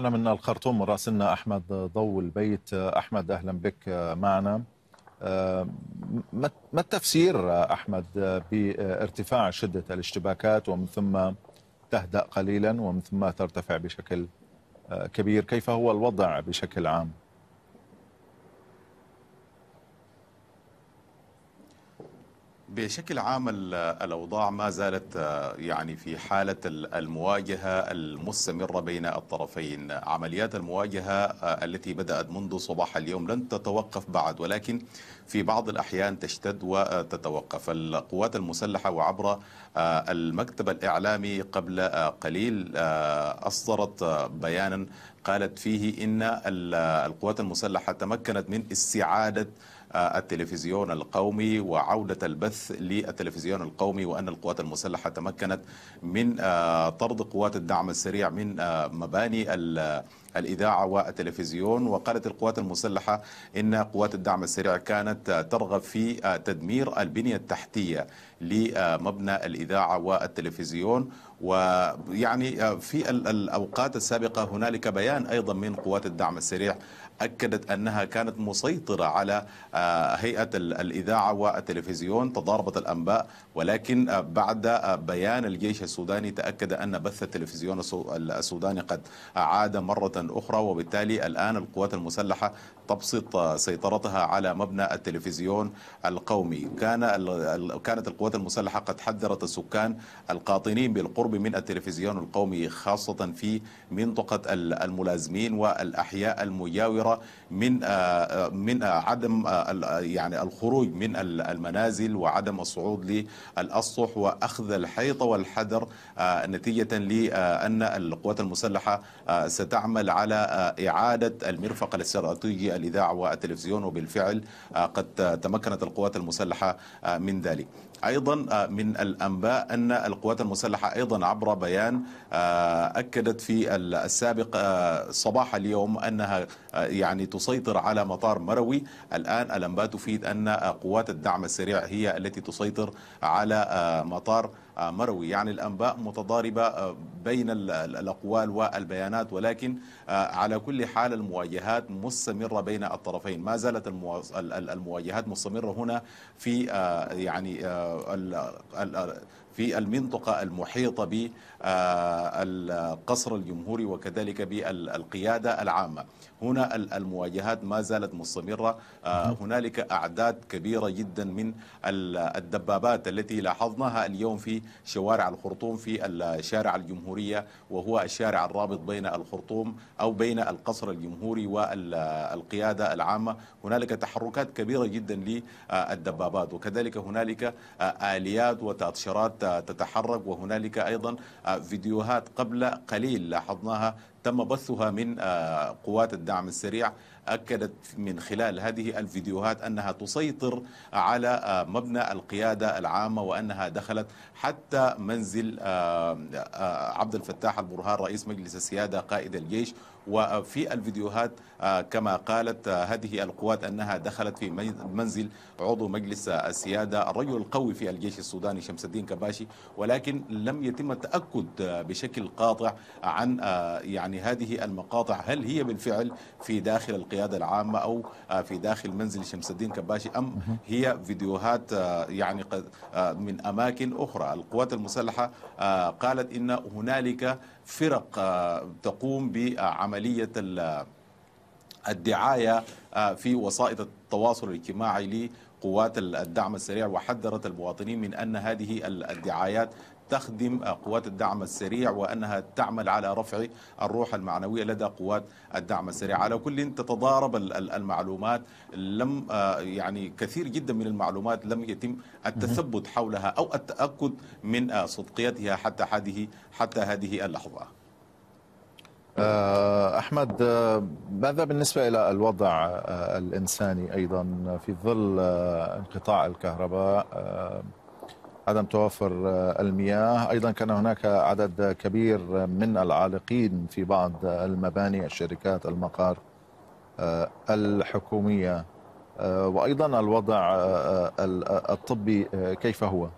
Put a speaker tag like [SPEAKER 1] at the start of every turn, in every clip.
[SPEAKER 1] أنا من الخرطوم راسلنا أحمد ضو البيت أحمد أهلا بك آه، معنا آه، ما التفسير أحمد بارتفاع شدة الاشتباكات ومن ثم تهدأ قليلا ومن ثم ترتفع بشكل آه، كبير كيف هو الوضع بشكل عام؟ بشكل عام الأوضاع ما زالت آه، يعني في حالة المواجهة المستمرة بين الطرفين عمليات المواجهة آه، التي بدأت منذ صباح اليوم لن تتوقف بعد ولكن في بعض الأحيان تشتد وتتوقف القوات المسلحة وعبر آه، المكتب الإعلامي قبل قليل أصدرت بيانا قالت فيه إن القوات المسلحة تمكنت من استعادة التلفزيون القومي وعودة البث للتلفزيون القومي وأن القوات المسلحة تمكنت من آه، طرد قوات الدعم السريع من آه، مباني الإذاعة والتلفزيون وقالت القوات المسلحة إن قوات الدعم السريع كانت آه، ترغب في تدمير البنية التحتية لمبنى الإذاعة والتلفزيون ويعني في الأوقات السابقة هنالك بيان أيضا من قوات الدعم السريع أكدت أنها كانت مسيطرة على آه، هيئة الإذاعة والتلفزيون تضاربت الأنباء ولكن آه، بعد آه، بيان الجيش السوداني تأكد أن بث التلفزيون السوداني قد عاد مرة أخرى وبالتالي الآن القوات المسلحة تبسط سيطرتها على مبنى التلفزيون القومي كان كانت القوات المسلحة قد حذرت السكان القاطنين بالقرب من التلفزيون القومي خاصة في منطقة الملازمين والأحياء المجاورة كبيره من آه، آه، من آه، عدم يعني الخروج من المنازل وعدم الصعود للاسطح واخذ الحيطه والحذر نتيجه لان القوات المسلحه ستعمل على اعاده المرفق الاستراتيجي الاذاعه والتلفزيون وبالفعل قد تمكنت القوات المسلحه من ذلك ايضا آه، من الانباء ان القوات المسلحه ايضا عبر بيان آه، اكدت في السابق آه، صباح اليوم انها يعني تسيطر على مطار مروي الان الانباء تفيد ان قوات الدعم السريع هي التي تسيطر على مطار مروي يعني الأنباء متضاربة آه، بين الأقوال والبيانات ولكن آه، على كل حال المواجهات مستمرة بين الطرفين ما زالت المواجهات مستمرة هنا في آه، يعني في المنطقة المحيطة بالقصر الجمهوري وكذلك بالقيادة العامة هنا المواجهات ما زالت مستمرة آه، هنالك أعداد كبيرة جدا من الدبابات التي لاحظناها اليوم في شوارع الخرطوم في الشارع الجمهورية وهو الشارع الرابط بين الخرطوم أو بين القصر الجمهوري والقيادة العامة هنالك تحركات كبيرة جدا للدبابات وكذلك هنالك آه، آليات وتأطشارات تتحرك وهنالك أيضا آه، فيديوهات قبل قليل لاحظناها تم بثها من آه، قوات الدعم السريع أكدت من خلال هذه الفيديوهات أنها تسيطر على آه، مبنى القيادة العامة وأنها دخلت حتى منزل عبد الفتاح البرهان رئيس مجلس السيادة قائد الجيش وفي الفيديوهات آه، كما قالت آه، هذه القوات أنها دخلت في منزل عضو مجلس آه، السيادة الرجل القوي في الجيش السوداني شمس الدين كباشي ولكن لم يتم التأكد بشكل قاطع عن يعني هذه المقاطع هل هي بالفعل في داخل القيادة العامة أو في داخل منزل شمس الدين كباشي أم هي فيديوهات يعني من أماكن أخرى القوات المسلحة قالت إن هنالك فرق آه، تقوم بعملية آه، الدعاية آه، في وسائط التواصل الاجتماعي لقوات الدعم السريع وحذرت المواطنين من أن هذه الدعايات تخدم قوات الدعم السريع وأنها تعمل على رفع الروح المعنوية لدى قوات الدعم السريع على كل تتضارب المعلومات لم آه، يعني كثير جدا من المعلومات لم يتم التثبت حولها أو التأكد من آه، صدقيتها حتى هذه حتى هذه اللحظة آه، احمد ماذا بالنسبه الى الوضع الانساني ايضا في ظل انقطاع الكهرباء عدم توفر آه، المياه أيضا كان هناك عدد كبير من العالقين في بعض المباني الشركات المقار آه، الحكومية آه، وأيضا الوضع الطبي كيف هو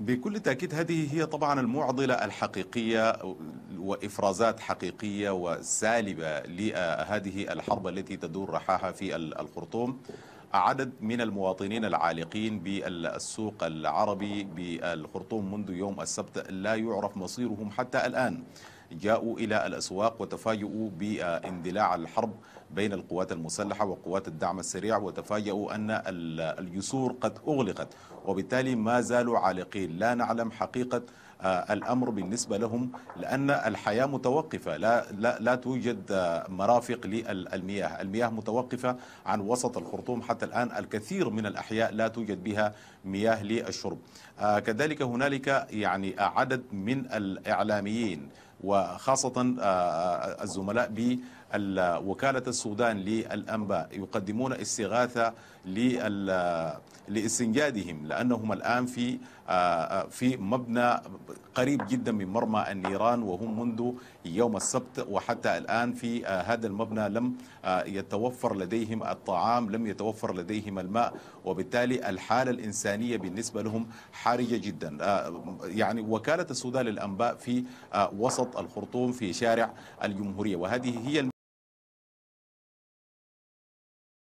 [SPEAKER 1] بكل تأكيد هذه هي طبعا المعضلة الحقيقية وإفرازات حقيقية وسالبة لهذه الحرب التي تدور رحاها في الخرطوم عدد من المواطنين العالقين بالسوق العربي بالخرطوم منذ يوم السبت لا يعرف مصيرهم حتى الآن جاءوا إلى الأسواق وتفاجؤوا باندلاع الحرب بين القوات المسلحة وقوات الدعم السريع وتفاجؤوا أن الجسور قد أغلقت وبالتالي ما زالوا عالقين لا نعلم حقيقة الأمر بالنسبة لهم لأن الحياة متوقفة لا, لا, لا توجد مرافق للمياه المياه متوقفة عن وسط الخرطوم حتى الآن الكثير من الأحياء لا توجد بها مياه للشرب آه، كذلك هنالك يعني عدد من الإعلاميين وخاصة آه، آه، الزملاء ب وكالة السودان للأنباء يقدمون استغاثة لاستنجادهم لأنهم الآن في آه، آه، في مبنى قريب جدا من مرمى النيران وهم منذ يوم السبت وحتى الآن في آه، هذا المبنى لم يتوفر لديهم الطعام لم يتوفر لديهم الماء وبالتالي الحالة الإنسانية بالنسبة لهم حرجة جدا يعني وكالة السودان للأنباء في وسط الخرطوم في شارع الجمهورية وهذه هي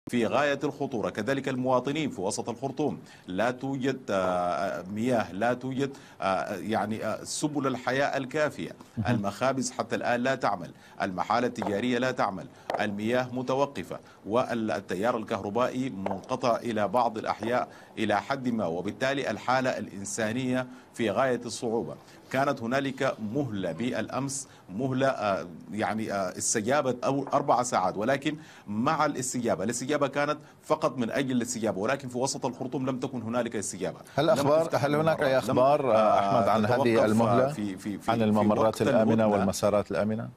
[SPEAKER 1] في غاية الخطورة كذلك المواطنين في وسط الخرطوم لا توجد آه، آه، مياه لا توجد آه، يعني سبل الحياة الكافية المخابز حتى الآن لا تعمل المحال التجارية لا تعمل المياه متوقفة والتيار الكهربائي منقطع إلى بعض الأحياء إلى حد ما وبالتالي الحالة الإنسانية في غاية الصعوبة كانت هنالك مهلة بالأمس مهلة آه، يعني آه، استجابة أو أربع ساعات ولكن مع الاستجابة الاستجابة كانت فقط من أجل الاستجابة ولكن في وسط الخرطوم لم تكن هنالك استجابة هل أخبار هل هناك أخبار آه، أحمد عن هذه المهلة في في في عن الممرات الآمنة والمسارات الآمنة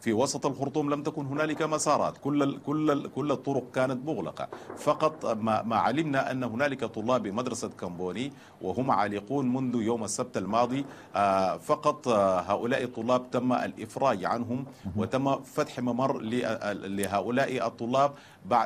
[SPEAKER 1] في وسط الخرطوم لم تكن هنالك مسارات كل الـ كل الـ كل الطرق كانت مغلقه فقط ما, ما علمنا ان هنالك طلاب بمدرسه كمبوني وهم عالقون منذ يوم السبت الماضي آه، فقط آه، هؤلاء الطلاب تم الافراج عنهم وتم فتح ممر لهؤلاء الطلاب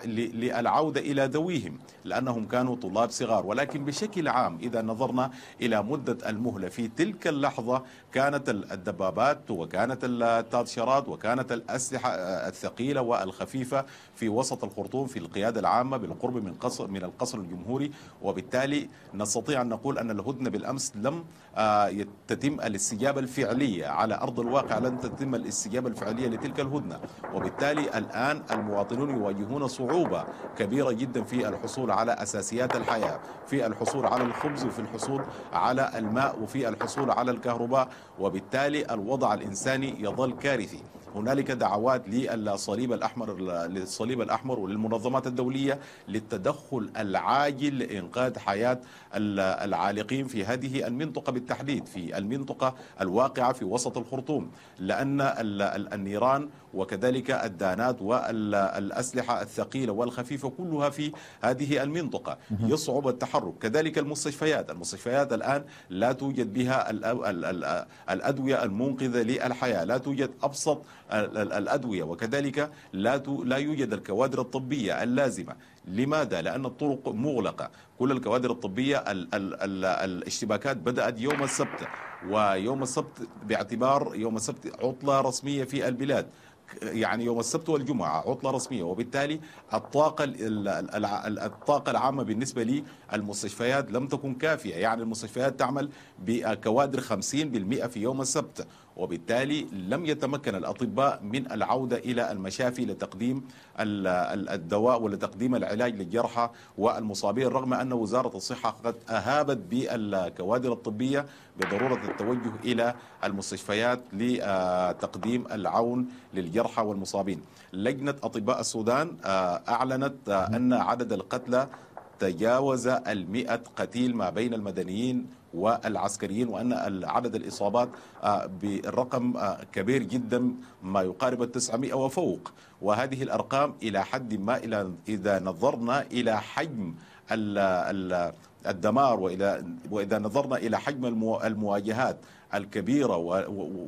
[SPEAKER 1] للعوده الى ذويهم لانهم كانوا طلاب صغار ولكن بشكل عام اذا نظرنا الى مده المهله في تلك اللحظه كانت الدبابات وكانت التاتشرات وكانت كانت الأسلحة آه، الثقيلة والخفيفة في وسط الخرطوم في القيادة العامة بالقرب من قصر من القصر الجمهوري وبالتالي نستطيع أن نقول أن الهدنة بالأمس لم آه، تتم الاستجابة الفعلية على أرض الواقع لن تتم الاستجابة الفعلية لتلك الهدنة وبالتالي الآن المواطنون يواجهون صعوبة كبيرة جدا في الحصول على أساسيات الحياة في الحصول على الخبز وفي الحصول على الماء وفي الحصول على الكهرباء وبالتالي الوضع الإنساني يظل كارثي هنالك دعوات للصليب الأحمر للصليب الأحمر وللمنظمات الدولية للتدخل العاجل لإنقاذ حياة العالقين في هذه المنطقة بالتحديد في المنطقة الواقعة في وسط الخرطوم لأن النيران وكذلك الدانات والأسلحة الثقيلة والخفيفة كلها في هذه المنطقة يصعب التحرك كذلك المستشفيات المستشفيات الآن لا توجد بها الأدوية المنقذة للحياة لا توجد أبسط الأدوية وكذلك لا لا يوجد الكوادر الطبية اللازمة لماذا؟ لأن الطرق مغلقة كل الكوادر الطبية ال ال ال الاشتباكات بدأت يوم السبت ويوم السبت باعتبار يوم السبت عطلة رسمية في البلاد يعني يوم السبت والجمعة عطلة رسمية وبالتالي الطاقة الطاقة العامة بالنسبة للمستشفيات لم تكن كافية يعني المستشفيات تعمل بكوادر 50% في يوم السبت وبالتالي لم يتمكن الأطباء من العودة إلى المشافي لتقديم الدواء ولتقديم العلاج للجرحى والمصابين رغم أن وزارة الصحة قد أهابت بالكوادر الطبية بضرورة التوجه إلى المستشفيات لتقديم العون للجرحى والمصابين لجنة أطباء السودان آه، أعلنت آه، أن عدد القتلى تجاوز المئة قتيل ما بين المدنيين والعسكريين وأن عدد الإصابات آه، بالرقم آه، كبير جدا ما يقارب التسعمائة وفوق وهذه الأرقام إلى حد ما إذا نظرنا إلى حجم الدمار وإلى وإذا نظرنا إلى حجم المواجهات الكبيرة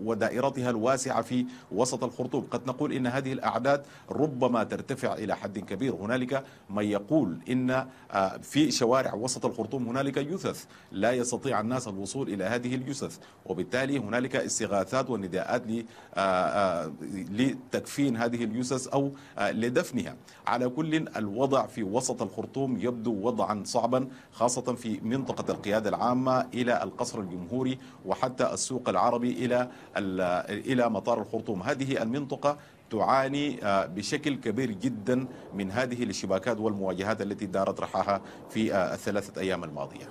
[SPEAKER 1] ودائرتها الواسعة في وسط الخرطوم قد نقول إن هذه الأعداد ربما ترتفع إلى حد كبير هنالك من يقول إن آه، في شوارع وسط الخرطوم هنالك يثث لا يستطيع الناس الوصول إلى هذه اليثث وبالتالي هنالك استغاثات ونداءات آه، آه، لتكفين هذه اليثث أو لدفنها على كل الوضع في وسط الخرطوم يبدو وضعا صعبا خاصة في منطقة القيادة العامة إلى القصر الجمهوري وحتى السوق العربي إلى إلى مطار الخرطوم هذه المنطقة تعاني آه، بشكل كبير جدا من هذه الاشتباكات والمواجهات التي دارت رحاها في آه، الثلاثة أيام الماضية